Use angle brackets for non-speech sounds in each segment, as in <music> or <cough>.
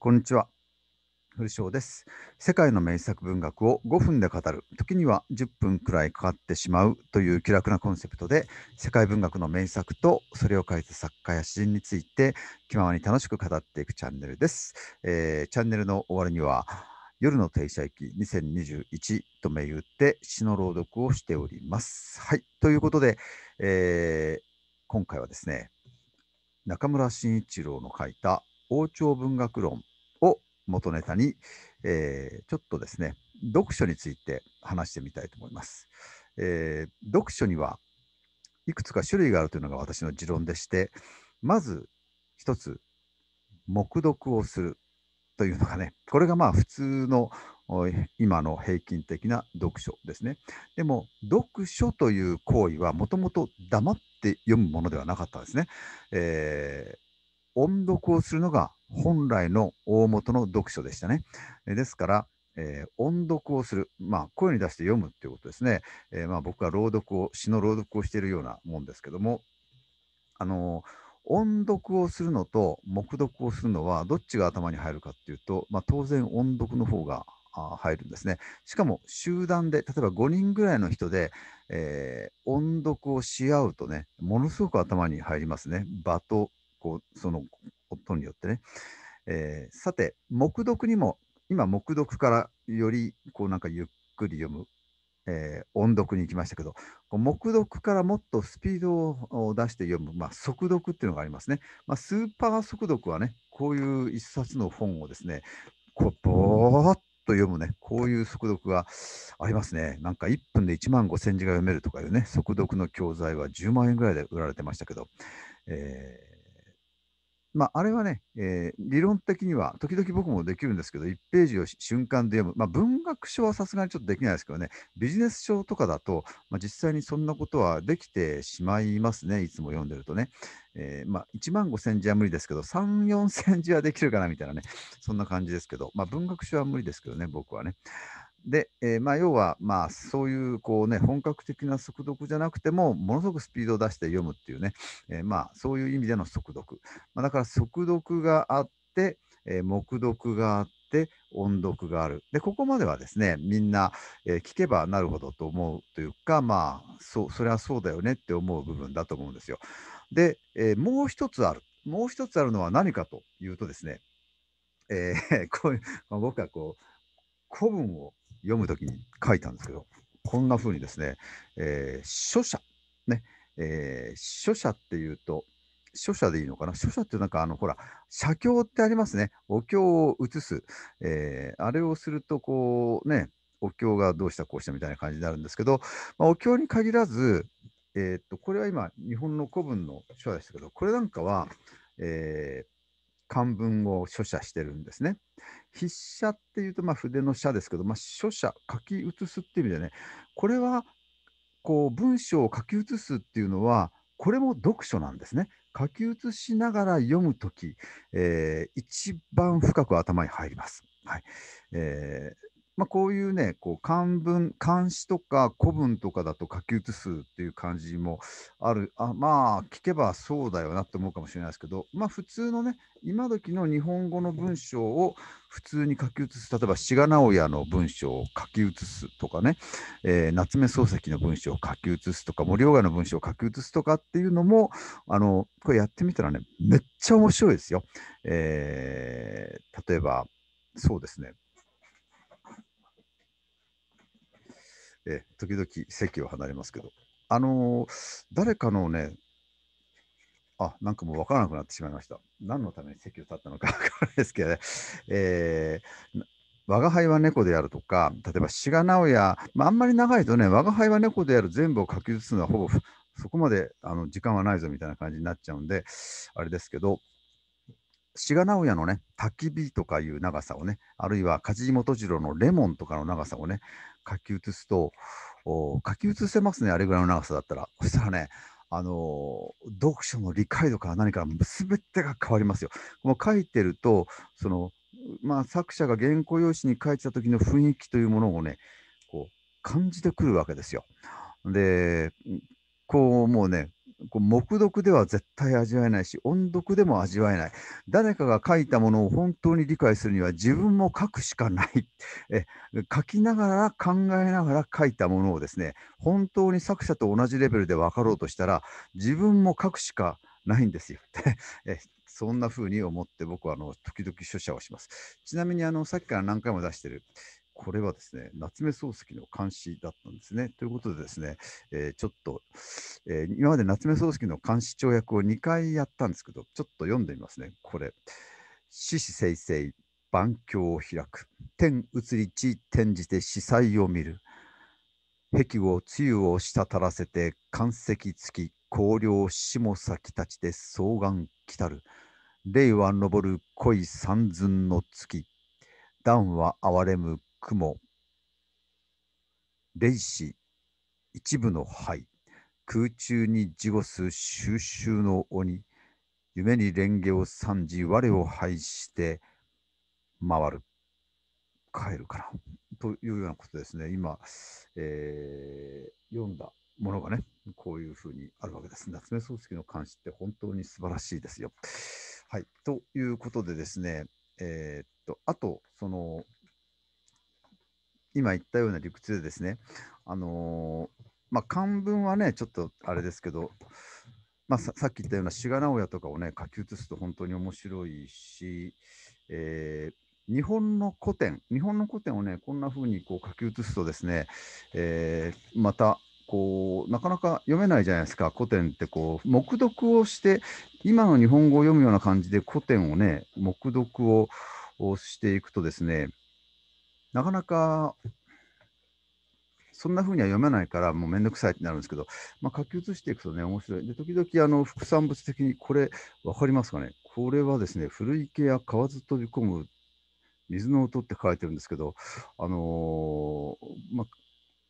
こんにちは。古翔です。世界の名作文学を5分で語る、時には10分くらいかかってしまうという気楽なコンセプトで、世界文学の名作とそれを書いた作家や詩人について気ままに楽しく語っていくチャンネルです。えー、チャンネルの終わりには、夜の停車駅2021と銘打って詩の朗読をしております。はい。ということで、えー、今回はですね、中村慎一郎の書いた王朝文学論元ネタに、えー、ちょっとですね、読書について話してみたいと思います。えー、読書にはいくつか種類があるというのが私の持論でして、まず一つ、黙読をするというのがね、これがまあ普通の今の平均的な読書ですね。でも、読書という行為はもともと黙って読むものではなかったんですね。えー、音読をするのが本来の大元の読書でしたね。ですから、えー、音読をする、まあ、声に出して読むっていうことですね。えー、まあ、僕は朗読を、詩の朗読をしているようなもんですけども、あのー、音読をするのと黙読をするのはどっちが頭に入るかっていうと、まあ、当然音読の方が入るんですね。しかも集団で、例えば5人ぐらいの人で、えー、音読をし合うとね、ものすごく頭に入りますね。場とこうその音によってね。えー、さて、黙読にも、今、黙読からよりこうなんかゆっくり読む、えー、音読に行きましたけど、黙読からもっとスピードを出して読む、まあ、速読っていうのがありますね。まあ、スーパー速読はね、こういう一冊の本をですね、こうぼーっと読むね、こういう速読がありますね。なんか1分で1万5000字が読めるとかいうね、速読の教材は10万円ぐらいで売られてましたけど、えーまあ、あれはね、えー、理論的には、時々僕もできるんですけど、1ページを瞬間で読む、まあ、文学書はさすがにちょっとできないですけどね、ビジネス書とかだと、まあ、実際にそんなことはできてしまいますね、いつも読んでるとね。えー、まあ、1万5千字は無理ですけど、3、4千字はできるかなみたいなね、そんな感じですけど、まあ、文学書は無理ですけどね、僕はね。で、えー、まあ、要は、まあ、そういうこう、ね、本格的な速読じゃなくても、ものすごくスピードを出して読むっていうね、えー、まあ、そういう意味での速読。まあ、だから、速読があって、えー、目読があって、音読がある。で、ここまではですね、みんな、え聞けばなるほどと思うというか、まあ、そそれはそうだよねって思う部分だと思うんですよ。で、えもう一つある。もう一つあるのは何かというとですね、え <laughs> こういう、ま僕はこう、古文を読むときに書いたんですけど、こんなふうにですね、えー、書写、ね、えー、書写っていうと、書写でいいのかな書写ってなんかあの、ほら、写経ってありますね。お経を写す。えー、あれをすると、こうね、お経がどうしたこうしたみたいな感じになるんですけど、まあ、お経に限らず、えー、っと、これは今、日本の古文の書でしたけど、これなんかは、えー、漢文を書写してるんですね。筆写っていうと、まあ、筆の写ですけど、まあ、書写、書き写すっていう意味でね、これはこう文章を書き写すっていうのは、これも読書なんですね。書き写しながら読む時、えー、一番深く頭に入ります。はいえー、まあ、こういうね、こう漢文、漢詩とか古文とかだと書き写すっていう感じもある、あまあ、聞けばそうだよなと思うかもしれないですけど、まあ、普通のね、今時の日本語の文章を普通に書き写す、例えば志賀直哉の文章を書き写すとかね、えー、夏目漱石の文章を書き写すとか、森岡の文章を書き写すとかっていうのも、あのこれやってみたらね、めっちゃ面白いですよ。えー、例えば、そうですね。え時々席を離れますけど、あのー、誰かのね、あ、なんかもう分からなくなってしまいました。何のために席を立ったのか分からないですけどね。えー我が輩は猫であるとか、例えば志賀直哉、まあ、んまり長いとね、我が輩は猫である全部を書き写すのはほぼそこまであの時間はないぞみたいな感じになっちゃうんで、あれですけど、志賀直哉のね、焚き火とかいう長さをね、あるいは梶本次郎のレモンとかの長さをね、書き写すと、書き写せますね、あれぐらいの長さだったら。そしたらね、あの読書の理解度から何から全てが変わりますよ。もう書いてるとその、まあ、作者が原稿用紙に書いてた時の雰囲気というものをねこう感じてくるわけですよ。でこうもうねこう目読では絶対味わえないし、音読でも味わえない。誰かが書いたものを本当に理解するには自分も書くしかない。<laughs> え書きながら考えながら書いたものをですね、本当に作者と同じレベルで分かろうとしたら、自分も書くしかないんですよって。<laughs> えそんな風に思って僕はあの時々書写をします。ちなみにあのさっきから何回も出してる、これはですね、夏目漱石の監視だったんですね。ということでですね、えー、ちょっと、えー、今まで夏目漱石の監視跳躍を2回やったんですけど、ちょっと読んでみますね。これ、獅子生成、万境を開く。天移り地転じて司祭を見る。壁を露を滴らせて、関石つき、光陵下先たちで草岩来たる。霊は昇るい三寸の月。段は哀れむ雲、霊視、一部の灰、空中に事後す収集の鬼、夢に蓮華を賛じ、我を拝して回る、帰るから。というようなことですね。今、えー、読んだものがね、こういうふうにあるわけです。夏目漱石の監視って本当に素晴らしいですよ。はい。ということでですね、えー、っと、あと、その、今言ったような理屈でですね、あのー、まあ、漢文はね、ちょっとあれですけど、まあ、さっき言ったような志賀直哉とかをね、書き写すと本当に面白いし、えー、日本の古典、日本の古典をね、こんな風にこう書き写すとですね、えー、また、こうなかなか読めないじゃないですか古典ってこう黙読をして今の日本語を読むような感じで古典をね黙読をしていくとですねなかなかそんなふうには読めないから、もうめんどくさいってなるんですけど、まあ、書き写していくとね、面白い。で、時々、あの、副産物的に、これ、わかりますかねこれはですね、古池や川津飛び込む水の音って書いてるんですけど、あのー、まあ、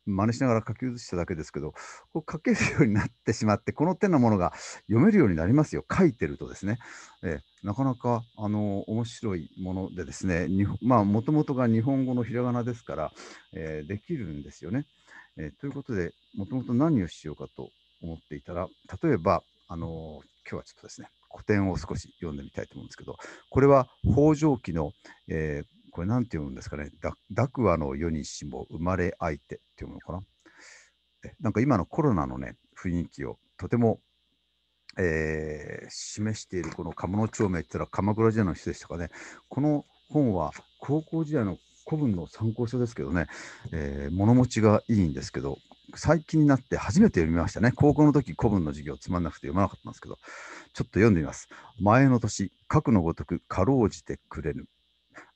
真似しながら書き写しただけですけど、こう書けるようになってしまって、この手のものが読めるようになりますよ、書いてるとですね。えなかなかあの面白いものでですね、もともとが日本語のひらがなですから、えー、できるんですよね。えー、ということで、もともと何をしようかと思っていたら、例えば、あの今日はちょっとですね、古典を少し読んでみたいと思うんですけど、これは北条記の、えーこれなんて読むんですかね、ダクアの世にしも生まれ相手って読むのかな。なんか今のコロナのね、雰囲気をとても、えー、示しているこの鴨の町名って言ったら鎌倉時代の人でしたかね。この本は高校時代の古文の参考書ですけどね、えー、物持ちがいいんですけど、最近になって初めて読みましたね。高校の時古文の授業つまんなくて読まなかったんですけど、ちょっと読んでみます。前の年、核のごとくかろうじてくれぬ。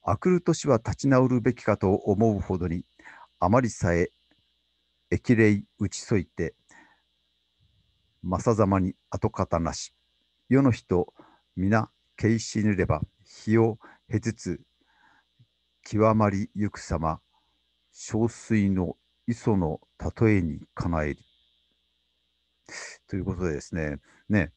明くる年は立ち直るべきかと思うほどに、あまりさえ、駅礼打ち添いて、正ざまに跡形なし。世の人、皆、けいしぬれば、日を経つつ、極まりゆく様、憔悴の磯の例えにかなえり。ということでですね、ね、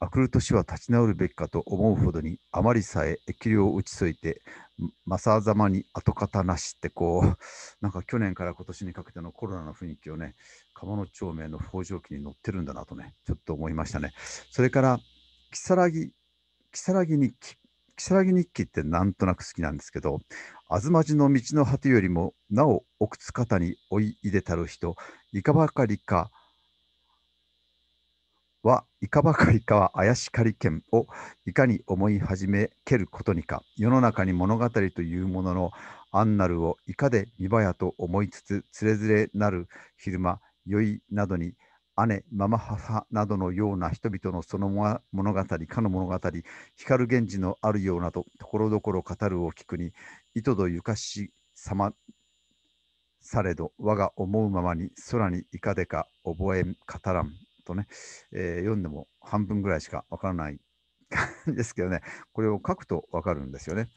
あくる年は立ち直るべきかと思うほどに、あまりさえ疫量を打ち添えて、さざまに跡形なしってこう、<laughs> なんか去年から今年にかけてのコロナの雰囲気をね、鴨の町名の北条記に載ってるんだなとね、ちょっと思いましたね。それから、如月、如月日記。如月日記ってなんとなく好きなんですけど、あずまじの道の果てよりも、なお、奥津方に追い入れたる人、いかばかりか、はいかばかりかは怪しかりけんをいかに思い始めけることにか世の中に物語というものの安なるをいかで見ばやと思いつつつれづれなる昼間酔いなどに姉ママ母などのような人々のその物語かの物語光源氏のあるようなとところどころ語るを聞くに糸戸ゆかしさまされど我が思うままに空にいかでか覚えん語らんとね、えー、読んでも半分ぐらいしかわからないですけどね、これを書くとわかるんですよね。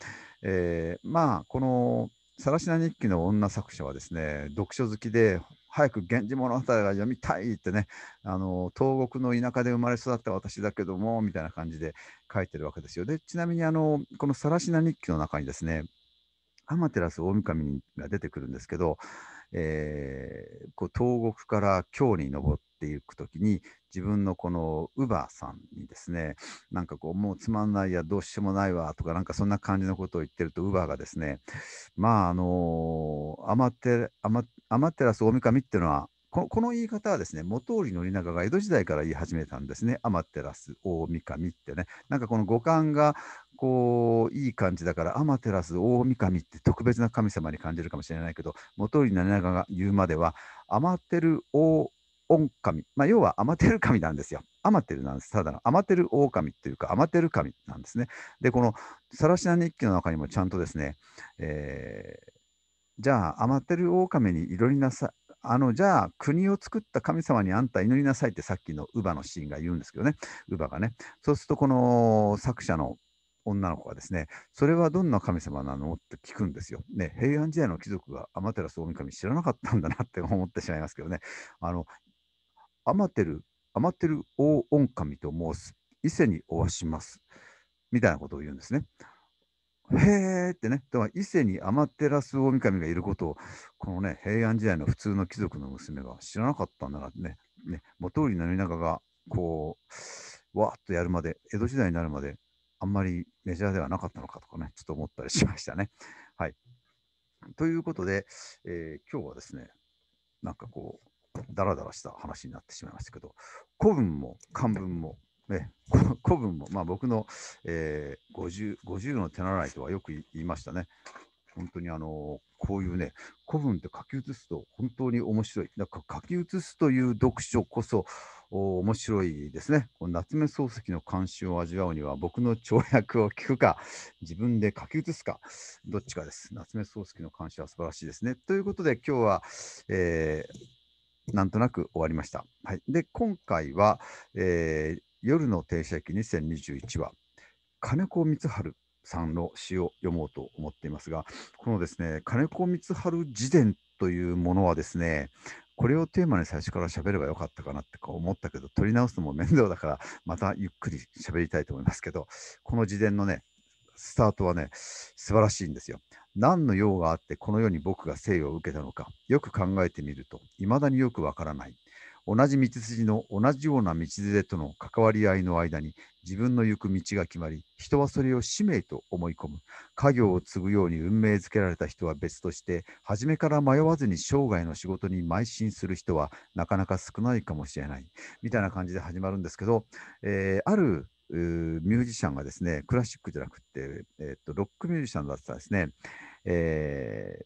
えー、まあ、この、さらしな日記の女作者はですね、読書好きで、早く源氏物語が読みたいってね、あの東国の田舎で生まれ育った私だけども、みたいな感じで書いてるわけですよ。で、ちなみにあの、このさらしな日記の中にですね、アマテラス大神が出てくるんですけど、えー、こう東国から京に登っていくときに自分のこのウバさんにですねなんかこうもうつまんないやどうしようもないわとかなんかそんな感じのことを言ってるとウバがですねまああのー、アマテアマアマテラス大神っていうのはこの言い方はですね、元織宣長が江戸時代から言い始めたんですね。アマテラス、大御神ってね。なんかこの五感がこういい感じだから天照大神って特別な神様に感じるかもしれないけど元入成長が言うまでは天照大オ神、まあ、要はアマテル神なんですよ。アマテルなんです。ただのアマテルオオカミというかアマテル神なんですね。で、このさらしな日記の中にもちゃんとですね、えー、じゃあアマテルオオカミに祈りなさい。あのじゃあ国を作った神様にあんた祈りなさいってさっきの乳母のシーンが言うんですけどね、乳母がね。そうするとこの作者の女の子がですね、それはどんな神様なのって聞くんですよ。ね、平安時代の貴族が天照大神知らなかったんだなって思ってしまいますけどね、あの、アマ大御神と申す、伊勢におわします、みたいなことを言うんですね。へーってね、だから伊勢に天照大神がいることを、このね、平安時代の普通の貴族の娘が知らなかったんだなってね、ね元売りの舎が、こう、わーっとやるまで、江戸時代になるまで、あんまりメジャーではなかったのかとかね、ちょっと思ったりしましたね。<laughs> はい。ということで、えー、今日はですね、なんかこう、だらだらした話になってしまいましたけど、古文も漢文も、ね、古文も、まあ僕の、えー、50, 50の手習いとはよく言いましたね。本当にあのこういうね古文って書き写すと本当に面白いんか書き写すという読書こそお面白いですねこの夏目漱石の関心を味わうには僕の跳躍を聞くか自分で書き写すかどっちかです夏目漱石の関心は素晴らしいですねということで今日は、えー、なんとなく終わりました、はい、で今回は、えー、夜の停車駅2021は金子光晴さんの詩を読もうと思っていますが、このですね、金子光晴自伝というものはですね、これをテーマに最初から喋ればよかったかなって思ったけど、取り直すのも面倒だから、またゆっくり喋りたいと思いますけど、この自伝のね、スタートはね、素晴らしいんですよ。何の用があってこの世に僕が生を受けたのか、よく考えてみると、いまだによくわからない。同じ道筋の同じような道でとの関わり合いの間に自分の行く道が決まり、人はそれを使命と思い込む。家業を継ぐように運命づけられた人は別として、初めから迷わずに生涯の仕事に邁進する人はなかなか少ないかもしれない。みたいな感じで始まるんですけど、えー、あるミュージシャンがですね、クラシックじゃなくて、えー、っとロックミュージシャンだったんですね。えー、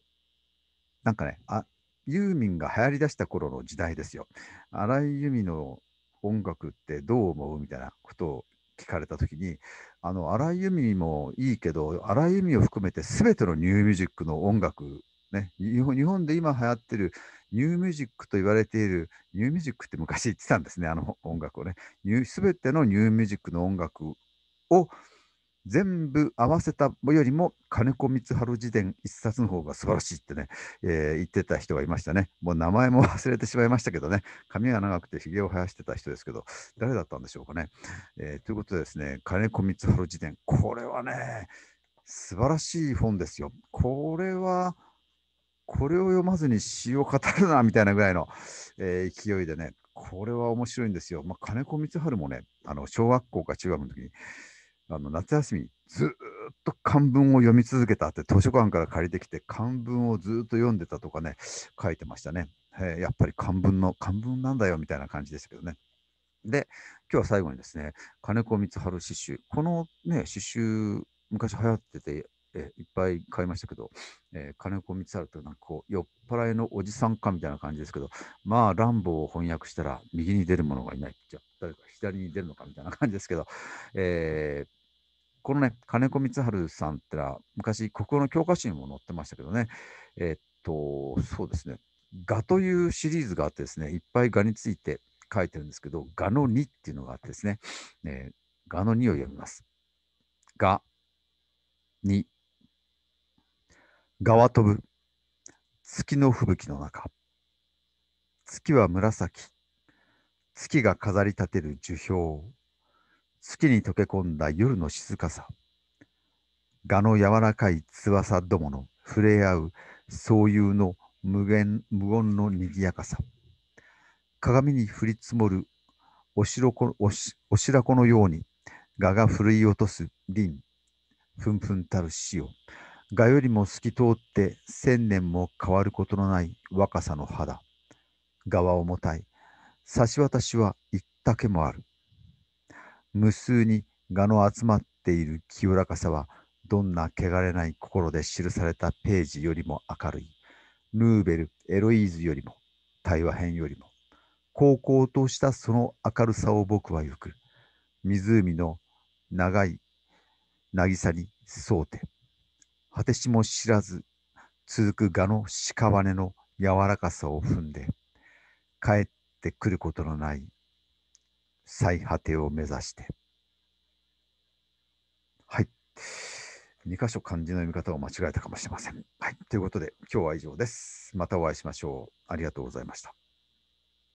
なんかね、あユーミンが流行りだした頃の時代ですよ。荒井由実の音楽ってどう思うみたいなことを聞かれた時にあの荒井由実もいいけど荒井由実を含めて全てのニューミュージックの音楽ね、日本で今流行ってるニューミュージックと言われているニューミュージックって昔言ってたんですねあの音楽をね。全てのニューミュージックの音楽を全部合わせたよりも金子光晴辞典一冊の方が素晴らしいってね、えー、言ってた人がいましたね。もう名前も忘れてしまいましたけどね、髪が長くてひげを生やしてた人ですけど、誰だったんでしょうかね。えー、ということでですね、金子光晴辞典、これはね、素晴らしい本ですよ。これは、これを読まずに詩を語るなみたいなぐらいの、えー、勢いでね、これは面白いんですよ。まあ、金子光晴もね、あの小学校か中学の時に、あの夏休みずっと漢文を読み続けたって図書館から借りてきて漢文をずっと読んでたとかね書いてましたね、えー、やっぱり漢文の漢文なんだよみたいな感じでしたけどねで今日は最後にですね金子光晴詩集このね詩集昔流行っててえいっぱい買いましたけど、えー、金子光晴となんかこう酔っ払いのおじさんかみたいな感じですけど、まあ、乱暴を翻訳したら右に出るものがいない。じゃあ、誰か左に出るのかみたいな感じですけど、えー、このね、金子光晴さんってのは、昔、国語の教科書にも載ってましたけどね、えー、っと、そうですね、蛾」というシリーズがあってですね、いっぱい蛾について書いてるんですけど、蛾の2っていうのがあってですね、えー、の2を読みます。蛾。2、ガは飛ぶ、月の吹雪の中。月は紫、月が飾り立てる樹氷。月に溶け込んだ夜の静かさ。蛾の柔らかい翼どもの触れ合うそういうの無限無言の賑やかさ。鏡に降り積もるおしろこおしおしらこのように蛾がふるい落とす凛、ふんふんたる潮。蛾よりも透き通って千年も変わることのない若さの肌。蛾は重たい。差し渡しは一丈もある。無数に蛾の集まっている清らかさは、どんな汚れない心で記されたページよりも明るい。ヌーベル、エロイーズよりも、対話編よりも、高校としたその明るさを僕はよく。湖の長い渚に沿うて、果てしも知らず続く蛾の屍の柔らかさを踏んで、帰ってくることのない最果てを目指して。はい。2箇所漢字の読み方を間違えたかもしれません。はい。ということで、今日は以上です。またお会いしましょう。ありがとうございました。